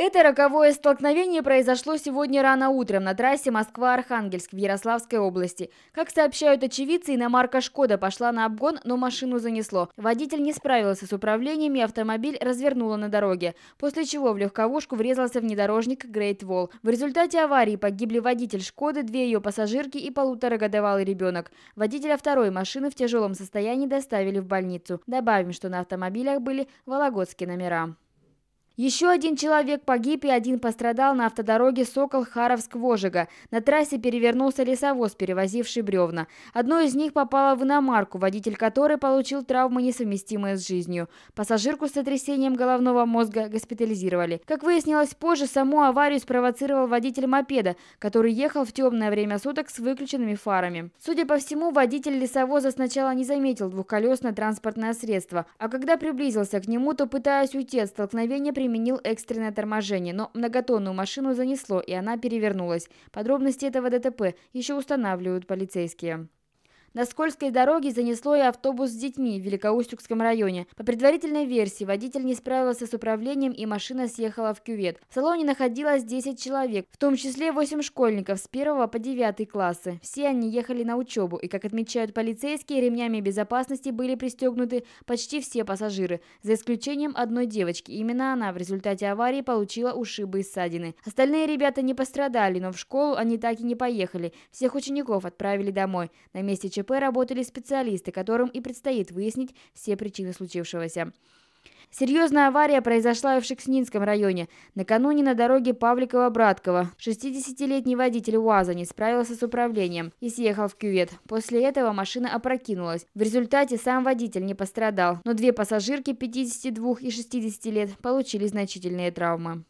Это роковое столкновение произошло сегодня рано утром на трассе Москва-Архангельск в Ярославской области. Как сообщают очевидцы, иномарка «Шкода» пошла на обгон, но машину занесло. Водитель не справился с управлением и автомобиль развернуло на дороге, после чего в легковушку врезался внедорожник «Грейт Волл». В результате аварии погибли водитель «Шкоды», две ее пассажирки и полуторагодовалый ребенок. Водителя второй машины в тяжелом состоянии доставили в больницу. Добавим, что на автомобилях были вологодские номера. Еще один человек погиб и один пострадал на автодороге Сокол-Харовск-Вожига. На трассе перевернулся лесовоз, перевозивший бревна. Одно из них попало в иномарку, водитель которой получил травмы, несовместимые с жизнью. Пассажирку с сотрясением головного мозга госпитализировали. Как выяснилось позже, саму аварию спровоцировал водитель мопеда, который ехал в темное время суток с выключенными фарами. Судя по всему, водитель лесовоза сначала не заметил двухколесное транспортное средство, а когда приблизился к нему, то, пытаясь уйти от столкновения, применил экстренное торможение, но многотонную машину занесло, и она перевернулась. Подробности этого ДТП еще устанавливают полицейские. На скользкой дороге занесло и автобус с детьми в Великоустюгском районе. По предварительной версии, водитель не справился с управлением и машина съехала в кювет. В салоне находилось 10 человек, в том числе 8 школьников с 1 по 9 классы. Все они ехали на учебу и, как отмечают полицейские, ремнями безопасности были пристегнуты почти все пассажиры, за исключением одной девочки. Именно она в результате аварии получила ушибы и ссадины. Остальные ребята не пострадали, но в школу они так и не поехали. Всех учеников отправили домой. На месте ЧП работали специалисты, которым и предстоит выяснить все причины случившегося. Серьезная авария произошла и в Шекснинском районе. Накануне на дороге Павликова-Браткова 60-летний водитель УАЗа не справился с управлением и съехал в кювет. После этого машина опрокинулась. В результате сам водитель не пострадал, но две пассажирки 52 и 60 лет получили значительные травмы.